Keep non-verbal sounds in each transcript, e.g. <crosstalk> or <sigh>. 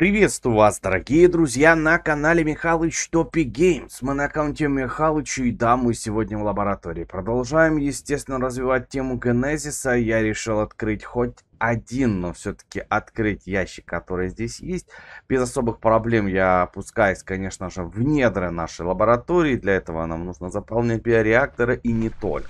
Приветствую вас, дорогие друзья, на канале Михалыч Топи Геймс. Мы на аккаунте Михалыча и да, мы сегодня в лаборатории. Продолжаем, естественно, развивать тему Генезиса. Я решил открыть хоть один, но все-таки открыть ящик, который здесь есть. Без особых проблем я опускаюсь, конечно же, в недры нашей лаборатории. Для этого нам нужно заполнять биореакторы и не только.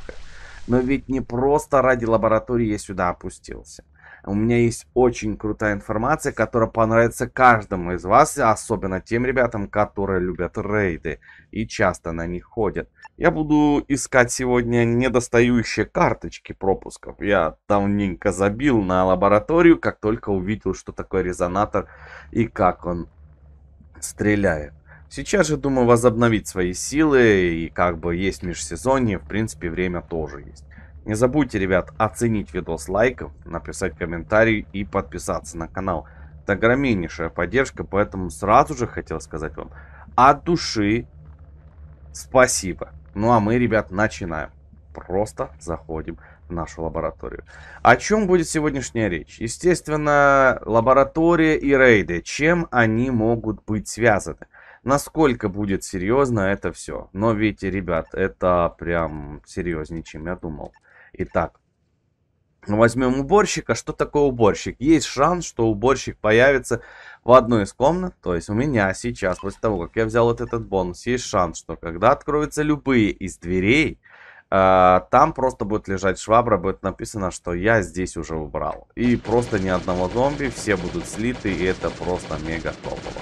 Но ведь не просто ради лаборатории я сюда опустился. У меня есть очень крутая информация, которая понравится каждому из вас, особенно тем ребятам, которые любят рейды и часто на них ходят. Я буду искать сегодня недостающие карточки пропусков. Я давненько забил на лабораторию, как только увидел, что такое резонатор и как он стреляет. Сейчас же, думаю, возобновить свои силы, и как бы есть межсезонье, в принципе, время тоже есть. Не забудьте, ребят, оценить видос лайков, написать комментарий и подписаться на канал. Это огромнейшая поддержка, поэтому сразу же хотел сказать вам от души спасибо. Ну а мы, ребят, начинаем. Просто заходим в нашу лабораторию. О чем будет сегодняшняя речь? Естественно, лаборатория и рейды. Чем они могут быть связаны? насколько будет серьезно это все. Но видите, ребят, это прям серьезнее, чем я думал. Итак, возьмем уборщика. Что такое уборщик? Есть шанс, что уборщик появится в одной из комнат. То есть у меня сейчас, после того, как я взял вот этот бонус, есть шанс, что когда откроются любые из дверей, э, там просто будет лежать швабра, будет написано, что я здесь уже убрал. И просто ни одного зомби, все будут слиты, и это просто мега топово.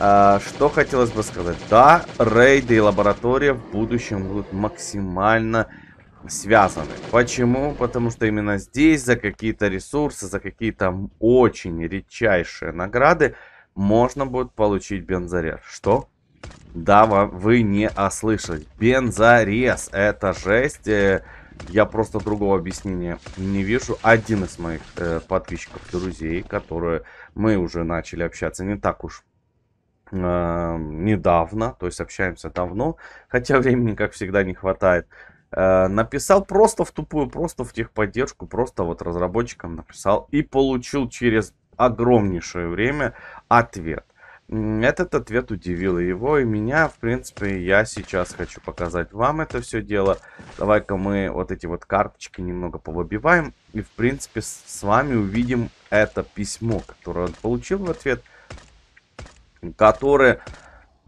А, что хотелось бы сказать? Да, рейды и лаборатория в будущем будут максимально связаны. Почему? Потому что именно здесь за какие-то ресурсы, за какие-то очень редчайшие награды можно будет получить бензарез. Что? Да, вы не ослышались. Бензарез – Это жесть. Э, я просто другого объяснения не вижу. Один из моих э, подписчиков, друзей, которые мы уже начали общаться не так уж Э, недавно, то есть общаемся давно, <laughs> хотя времени, как всегда, не хватает. Э, написал просто в тупую, просто в техподдержку, просто вот разработчикам написал и получил через огромнейшее время ответ. Этот ответ удивил его и меня. В принципе, я сейчас хочу показать вам это все дело. Давай-ка мы вот эти вот карточки немного повыбиваем. И, в принципе, с вами увидим это письмо, которое он получил в ответ – которые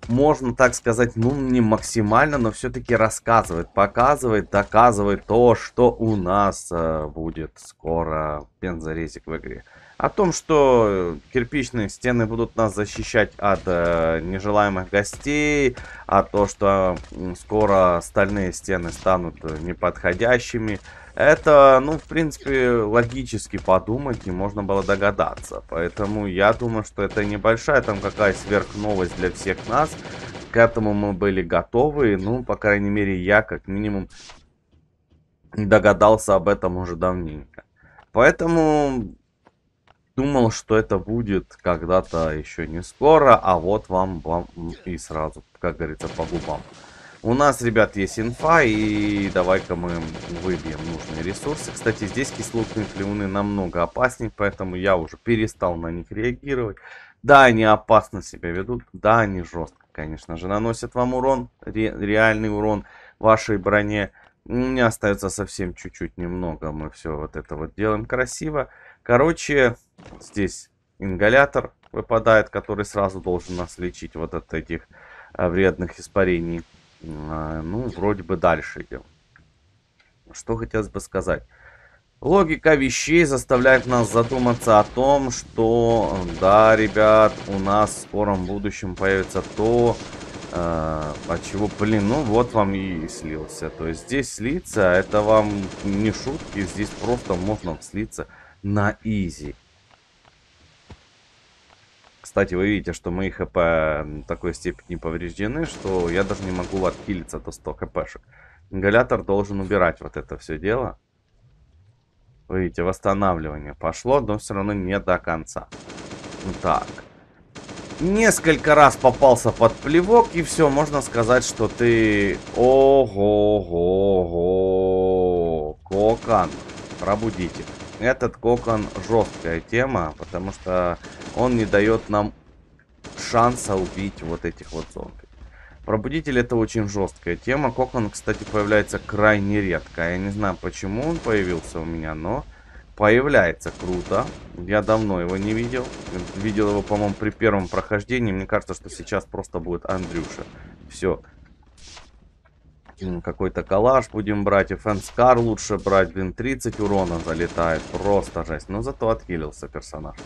можно так сказать, ну не максимально, но все-таки рассказывает, показывает, доказывает то, что у нас э, будет скоро бензорезик в игре. О том, что э, кирпичные стены будут нас защищать от э, нежелаемых гостей, о том что скоро стальные стены станут э, неподходящими, это, ну, в принципе, логически подумать не можно было догадаться. Поэтому я думаю, что это небольшая там какая сверхновость для всех нас. К этому мы были готовы. Ну, по крайней мере, я как минимум догадался об этом уже давненько. Поэтому думал, что это будет когда-то еще не скоро, а вот вам, вам и сразу, как говорится, по губам. У нас, ребят, есть инфа, и давай-ка мы выбьем нужные ресурсы. Кстати, здесь кислотные клеуны намного опаснее, поэтому я уже перестал на них реагировать. Да, они опасно себя ведут, да, они жестко, конечно же, наносят вам урон, ре реальный урон вашей броне. Мне остается совсем чуть-чуть немного, мы все вот это вот делаем красиво. Короче, здесь ингалятор выпадает, который сразу должен нас лечить вот от этих э, вредных испарений. А, ну, вроде бы дальше идем. Что хотелось бы сказать. Логика вещей заставляет нас задуматься о том, что, да, ребят, у нас в скором будущем появится то, э, от чего, блин, ну вот вам и слился. То есть здесь слиться, это вам не шутки, здесь просто можно слиться на изи. Кстати, вы видите, что мои хп в такой степени повреждены, что я даже не могу откилиться до 100 хпшек. Ингалятор должен убирать вот это все дело. Вы видите, восстанавливание пошло, но все равно не до конца. Так. Несколько раз попался под плевок, и все, можно сказать, что ты... Ого-го-го. Кокан. Пробудите. Этот кокон жесткая тема, потому что он не дает нам шанса убить вот этих вот зомби. Пробудитель это очень жесткая тема. Кокон, кстати, появляется крайне редко. Я не знаю, почему он появился у меня, но появляется круто. Я давно его не видел. Видел его, по-моему, при первом прохождении. Мне кажется, что сейчас просто будет Андрюша. Все. Какой-то коллаж будем брать. И фэнскар лучше брать. Блин, 30 урона залетает. Просто жесть. Но зато отхилился персонаж.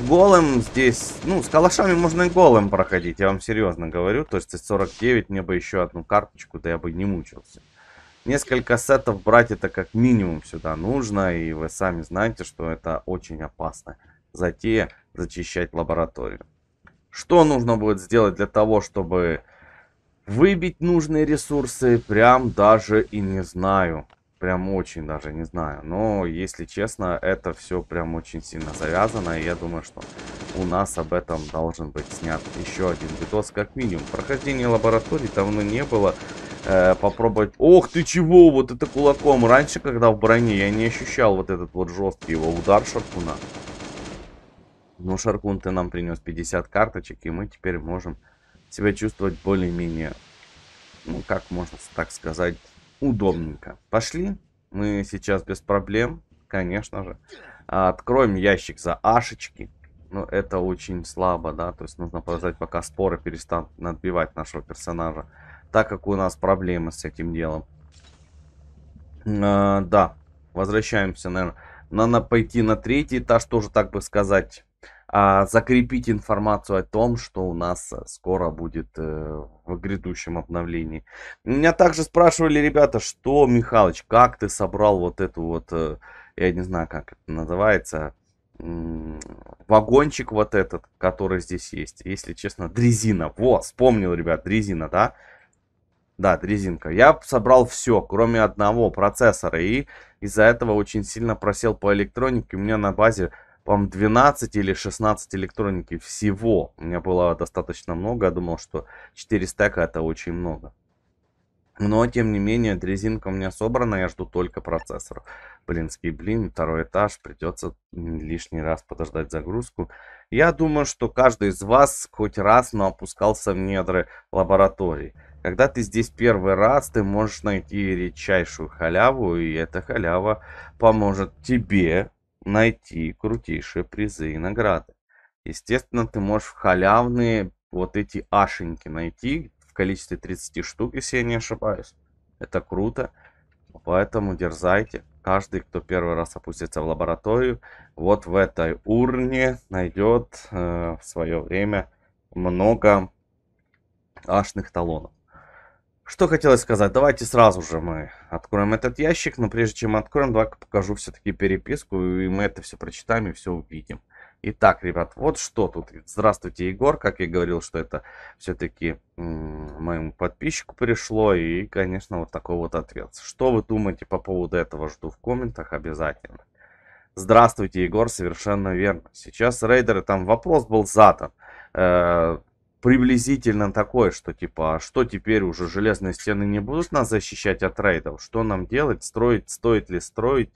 Голым здесь... Ну, с калашами можно и голым проходить. Я вам серьезно говорю. То есть 49 мне бы еще одну карточку, да я бы не мучился. Несколько сетов брать это как минимум сюда нужно. И вы сами знаете, что это очень опасно. Затея зачищать лабораторию. Что нужно будет сделать для того, чтобы Выбить нужные ресурсы прям даже и не знаю. Прям очень даже не знаю. Но, если честно, это все прям очень сильно завязано. И я думаю, что у нас об этом должен быть снят еще один видос, как минимум. Прохождение лаборатории давно не было. Э, попробовать... Ох ты чего! Вот это кулаком! Раньше, когда в броне, я не ощущал вот этот вот жесткий его удар Шаркуна. Ну, Шаркун, ты нам принес 50 карточек, и мы теперь можем себя чувствовать более-менее, ну, как можно так сказать, удобненько. Пошли. Мы сейчас без проблем, конечно же. Откроем ящик за Ашечки. Но ну, это очень слабо, да. То есть нужно подождать, пока споры перестанут надбивать нашего персонажа. Так как у нас проблемы с этим делом. А, да. Возвращаемся, наверное. Надо пойти на третий этаж, тоже так бы сказать а, закрепить информацию о том, что у нас э, скоро будет э, в грядущем обновлении. Меня также спрашивали ребята, что, Михалыч, как ты собрал вот эту вот, э, я не знаю, как это называется, вагончик вот этот, который здесь есть. Если честно, дрезина. Во, вспомнил, ребят, дрезина, да? Да, дрезинка. Я собрал все, кроме одного процессора. И из-за этого очень сильно просел по электронике. У меня на базе по-моему, 12 или 16 электроники всего. У меня было достаточно много. Я думал, что 4 стека это очень много. Но, тем не менее, резинка у меня собрана, я жду только процессор. Блинский блин, второй этаж, придется лишний раз подождать загрузку. Я думаю, что каждый из вас хоть раз, но опускался в недры лаборатории. Когда ты здесь первый раз, ты можешь найти редчайшую халяву, и эта халява поможет тебе найти крутейшие призы и награды. Естественно, ты можешь в халявные вот эти ашеньки найти в количестве 30 штук, если я не ошибаюсь. Это круто. Поэтому дерзайте. Каждый, кто первый раз опустится в лабораторию, вот в этой урне найдет э, в свое время много ашных талонов. Что хотелось сказать, давайте сразу же мы откроем этот ящик, но прежде чем откроем, давай покажу все-таки переписку, и мы это все прочитаем и все увидим. Итак, ребят, вот что тут. Здравствуйте, Егор, как я говорил, что это все-таки моему подписчику пришло, и, конечно, вот такой вот ответ. Что вы думаете по поводу этого, жду в комментах обязательно. Здравствуйте, Егор, совершенно верно. Сейчас рейдеры, там вопрос был задан. Э, приблизительно такое, что типа, а что теперь уже железные стены не будут нас защищать от рейдов? Что нам делать? Строить, стоит ли строить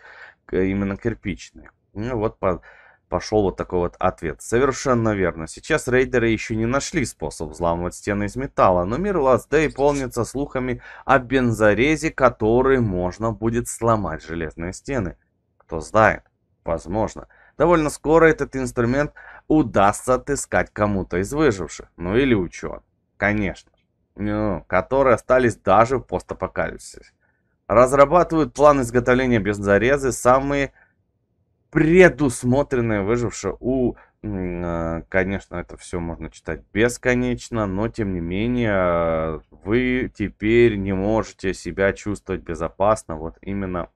именно кирпичные? Ну вот по, пошел вот такой вот ответ. Совершенно верно. Сейчас рейдеры еще не нашли способ взламывать стены из металла, но мир Last Day полнится слухами о бензорезе, который можно будет сломать железные стены. Кто знает, возможно. Возможно. Довольно скоро этот инструмент удастся отыскать кому-то из выживших, ну или ученых, конечно, ну, которые остались даже в постапокалипсисе. Разрабатывают план изготовления без зарезы самые предусмотренные выжившие у... Э, конечно, это все можно читать бесконечно, но тем не менее э, вы теперь не можете себя чувствовать безопасно вот именно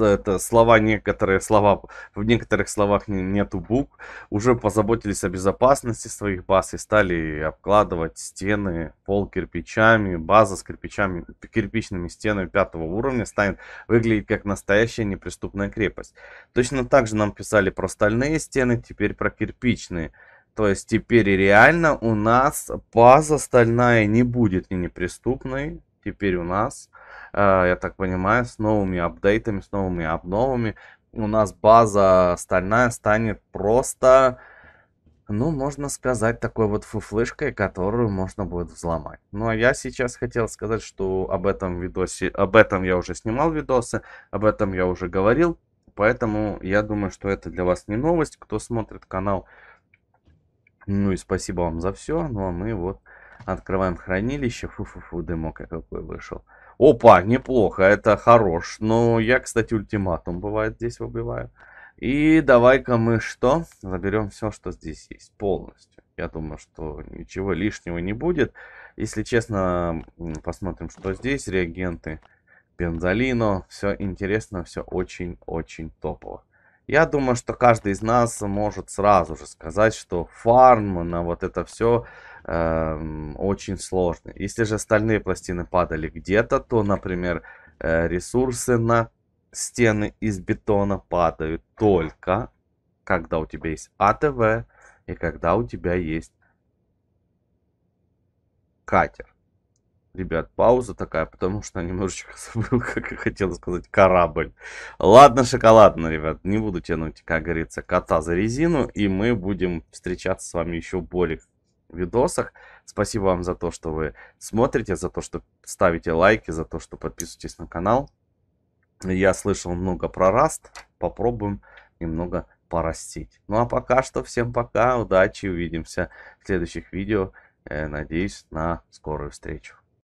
это, слова некоторые слова, в некоторых словах нету букв, уже позаботились о безопасности своих баз и стали обкладывать стены, пол кирпичами, база с кирпичами, кирпичными стенами пятого уровня станет выглядеть как настоящая неприступная крепость. Точно так же нам писали про стальные стены, теперь про кирпичные. То есть теперь реально у нас база стальная не будет и неприступной. Теперь у нас а, я так понимаю, с новыми апдейтами, с новыми обновами. У нас база стальная станет просто, ну, можно сказать, такой вот фуфлышкой, которую можно будет взломать. Ну, а я сейчас хотел сказать, что об этом видосе, об этом я уже снимал видосы, об этом я уже говорил. Поэтому я думаю, что это для вас не новость. Кто смотрит канал, ну и спасибо вам за все. Ну а мы вот открываем хранилище. Фу-фу-фу, дымок какой вышел. Опа, неплохо, это хорош. Но ну, я, кстати, ультиматум бывает здесь выбиваю. И давай-ка мы что? Заберем все, что здесь есть полностью. Я думаю, что ничего лишнего не будет. Если честно, посмотрим, что здесь. Реагенты, бензолино. Все интересно, все очень-очень топово. Я думаю, что каждый из нас может сразу же сказать, что фарм на вот это все Эм, очень сложный. Если же остальные пластины падали где-то, то, например, э, ресурсы на стены из бетона падают только, когда у тебя есть АТВ и когда у тебя есть катер. Ребят, пауза такая, потому что немножечко <laughs> забыл, как я хотел сказать, корабль. Ладно, шоколадно, ребят, не буду тянуть, как говорится, кота за резину, и мы будем встречаться с вами еще более видосах. Спасибо вам за то, что вы смотрите, за то, что ставите лайки, за то, что подписываетесь на канал. Я слышал много про раст. Попробуем немного порастить. Ну а пока что всем пока, удачи, увидимся в следующих видео. Э, надеюсь на скорую встречу.